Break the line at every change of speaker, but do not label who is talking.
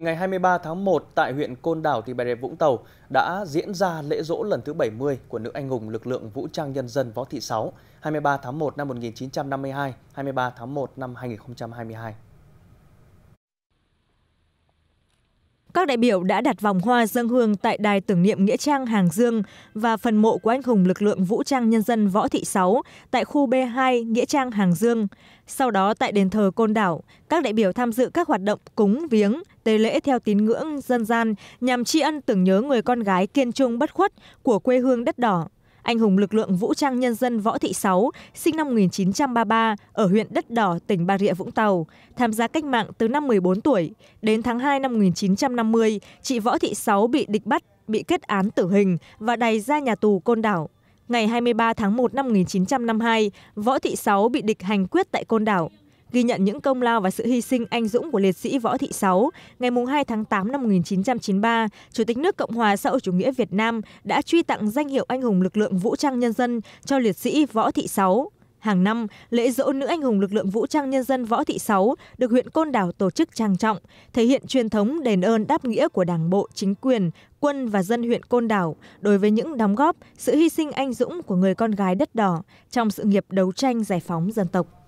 Ngày 23 tháng 1 tại huyện Côn Đảo, thì Bà Rịa Vũng Tàu đã diễn ra lễ dỗ lần thứ 70 của nữ anh hùng lực lượng vũ trang nhân dân Võ Thị Sáu 23 tháng 1 năm 1952, 23 tháng 1 năm 2022.
Các đại biểu đã đặt vòng hoa dân hương tại đài tưởng niệm Nghĩa Trang Hàng Dương và phần mộ của anh hùng lực lượng vũ trang nhân dân Võ Thị Sáu tại khu B2 Nghĩa Trang Hàng Dương. Sau đó tại đền thờ Côn Đảo, các đại biểu tham dự các hoạt động cúng viếng, tế lễ theo tín ngưỡng dân gian nhằm tri ân tưởng nhớ người con gái kiên trung bất khuất của quê hương đất đỏ anh hùng lực lượng vũ trang nhân dân võ thị sáu sinh năm 1933 ở huyện đất đỏ tỉnh bà rịa vũng tàu tham gia cách mạng từ năm 14 tuổi đến tháng 2 năm 1950 chị võ thị sáu bị địch bắt bị kết án tử hình và đày ra nhà tù côn đảo ngày 23 tháng 1 năm 1952 võ thị sáu bị địch hành quyết tại côn đảo ghi nhận những công lao và sự hy sinh anh dũng của liệt sĩ Võ Thị Sáu, ngày hai tháng tám năm một nghìn chín chín trăm mươi ba Chủ tịch nước Cộng hòa xã hội chủ nghĩa Việt Nam đã truy tặng danh hiệu anh hùng lực lượng vũ trang nhân dân cho liệt sĩ Võ Thị Sáu. Hàng năm, lễ dỗ nữ anh hùng lực lượng vũ trang nhân dân Võ Thị Sáu được huyện Côn Đảo tổ chức trang trọng, thể hiện truyền thống đền ơn đáp nghĩa của Đảng bộ, chính quyền, quân và dân huyện Côn Đảo đối với những đóng góp, sự hy sinh anh dũng của người con gái đất đỏ trong sự nghiệp đấu tranh giải phóng dân tộc.